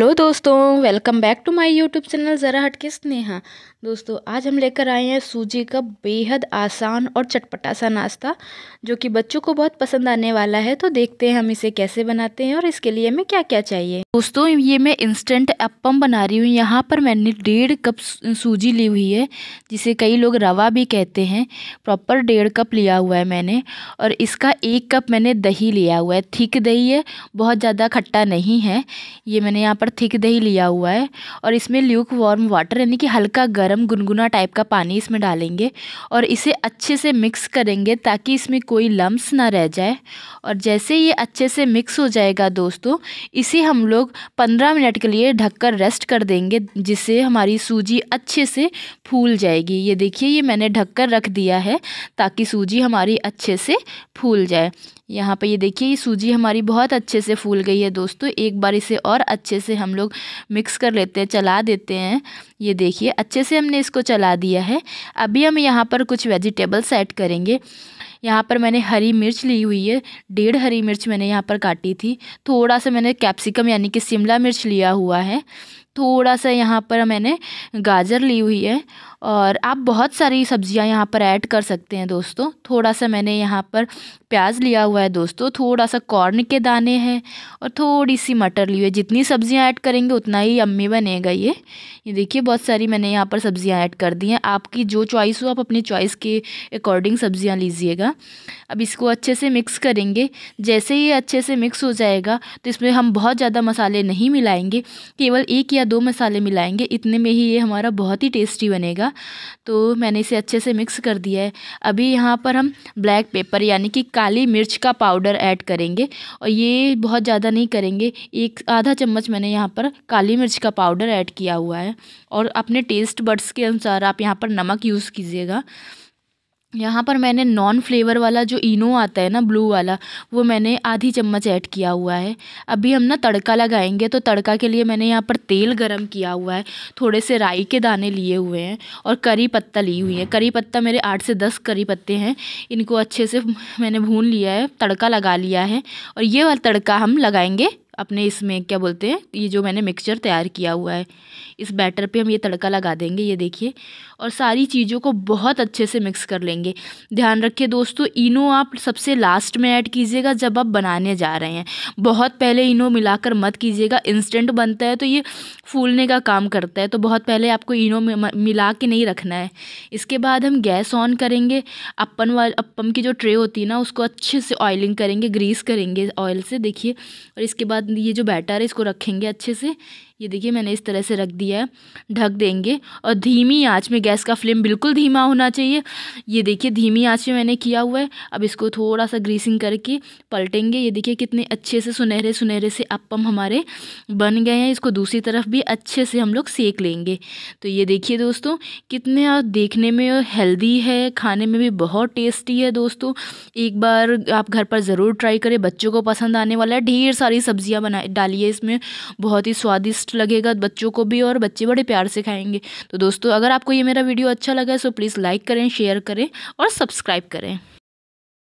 hello दोस्तों welcome back to my YouTube channel ज़रा हटके स्नेहा दोस्तों आज हम लेकर आए हैं सूजी का बेहद आसान और चटपटा सा नाश्ता जो कि बच्चों को बहुत पसंद आने वाला है तो देखते हैं हम इसे कैसे बनाते हैं और इसके लिए हमें क्या क्या चाहिए दोस्तों ये मैं इंस्टेंट अपम बना रही हूँ यहाँ पर मैंने डेढ़ कप सूजी ली हुई है जिसे कई लोग रवा भी कहते हैं प्रॉपर डेढ़ कप लिया हुआ है मैंने और इसका एक कप मैंने दही लिया हुआ है थिक दही है बहुत ज़्यादा खट्टा नहीं है ये मैंने यहाँ पर पर थिक दही लिया हुआ है और इसमें ल्यूक वार्म वाटर यानी कि हल्का गर्म गुनगुना टाइप का पानी इसमें डालेंगे और इसे अच्छे से मिक्स करेंगे ताकि इसमें कोई लम्स ना रह जाए और जैसे ये अच्छे से मिक्स हो जाएगा दोस्तों इसे हम लोग पंद्रह मिनट के लिए ढककर रेस्ट कर देंगे जिससे हमारी सूजी अच्छे से फूल जाएगी ये देखिए ये मैंने ढककर रख दिया है ताकि सूजी हमारी अच्छे से फूल जाए यहाँ पे ये देखिए ये सूजी हमारी बहुत अच्छे से फूल गई है दोस्तों एक बार इसे और अच्छे से हम लोग मिक्स कर लेते हैं चला देते हैं ये देखिए अच्छे से हमने इसको चला दिया है अभी हम यहाँ पर कुछ वेजिटेबल्स ऐड करेंगे यहाँ पर मैंने हरी मिर्च ली हुई है डेढ़ हरी मिर्च मैंने यहाँ पर काटी थी थोड़ा सा मैंने कैप्सिकम यानी कि शिमला मिर्च लिया हुआ है थोड़ा सा यहाँ पर मैंने गाजर ली हुई है और आप बहुत सारी सब्ज़ियाँ यहाँ पर ऐड कर सकते हैं दोस्तों थोड़ा सा मैंने यहाँ पर प्याज लिया हुआ है दोस्तों थोड़ा सा कॉर्न के दाने हैं और थोड़ी सी मटर ली हुई है जितनी सब्ज़ियाँ ऐड करेंगे उतना ही अम्मी बनेगा ये ये देखिए बहुत सारी मैंने यहाँ पर सब्ज़ियाँ ऐड कर दी हैं आपकी जो चॉइस हो आप अपनी चॉइस के अकॉर्डिंग सब्ज़ियाँ लीजिएगा अब इसको अच्छे से मिक्स करेंगे जैसे ही अच्छे से मिक्स हो जाएगा तो इसमें हम बहुत ज़्यादा मसाले नहीं मिलाएँगे केवल एक या दो मसाले मिलाएँगे इतने में ही ये हमारा बहुत ही टेस्टी बनेगा तो मैंने इसे अच्छे से मिक्स कर दिया है अभी यहाँ पर हम ब्लैक पेपर यानी कि काली मिर्च का पाउडर ऐड करेंगे और ये बहुत ज़्यादा नहीं करेंगे एक आधा चम्मच मैंने यहाँ पर काली मिर्च का पाउडर ऐड किया हुआ है और अपने टेस्ट बड्स के अनुसार आप यहाँ पर नमक यूज़ कीजिएगा यहाँ पर मैंने नॉन फ्लेवर वाला जो इनो आता है ना ब्लू वाला वो मैंने आधी चम्मच ऐड किया हुआ है अभी हम ना तड़का लगाएंगे तो तड़का के लिए मैंने यहाँ पर तेल गरम किया हुआ है थोड़े से राई के दाने लिए हुए हैं और करी पत्ता ली हुई है करी पत्ता मेरे आठ से दस करी पत्ते हैं इनको अच्छे से मैंने भून लिया है तड़का लगा लिया है और ये वाला तड़का हम लगाएँगे अपने इसमें क्या बोलते हैं ये जो मैंने मिक्सचर तैयार किया हुआ है इस बैटर पे हम ये तड़का लगा देंगे ये देखिए और सारी चीज़ों को बहुत अच्छे से मिक्स कर लेंगे ध्यान रखिए दोस्तों इनो आप सबसे लास्ट में ऐड कीजिएगा जब आप बनाने जा रहे हैं बहुत पहले इनो मिलाकर मत कीजिएगा इंस्टेंट बनता है तो ये फूलने का काम करता है तो बहुत पहले आपको इनो मिला के नहीं रखना है इसके बाद हम गैस ऑन करेंगे अपन वाल अपम की जो ट्रे होती है ना उसको अच्छे से ऑयलिंग करेंगे ग्रीस करेंगे ऑयल से देखिए और इसके बाद बाद ये जो बैटर है इसको रखेंगे अच्छे से ये देखिए मैंने इस तरह से रख दिया है ढक देंगे और धीमी आंच में गैस का फ्लेम बिल्कुल धीमा होना चाहिए ये देखिए धीमी आंच में मैंने किया हुआ है अब इसको थोड़ा सा ग्रीसिंग करके पलटेंगे ये देखिए कितने अच्छे से सुनहरे सुनहरे से अपम हमारे बन गए हैं इसको दूसरी तरफ भी अच्छे से हम लोग सेक लेंगे तो ये देखिए दोस्तों कितने देखने में हेल्दी है खाने में भी बहुत टेस्टी है दोस्तों एक बार आप घर पर ज़रूर ट्राई करें बच्चों को पसंद आने वाला है ढेर सारी सब्जियाँ दलिया बना डालिए इसमें बहुत ही स्वादिष्ट लगेगा बच्चों को भी और बच्चे बड़े प्यार से खाएंगे तो दोस्तों अगर आपको ये मेरा वीडियो अच्छा लगा है तो प्लीज़ लाइक करें शेयर करें और सब्सक्राइब करें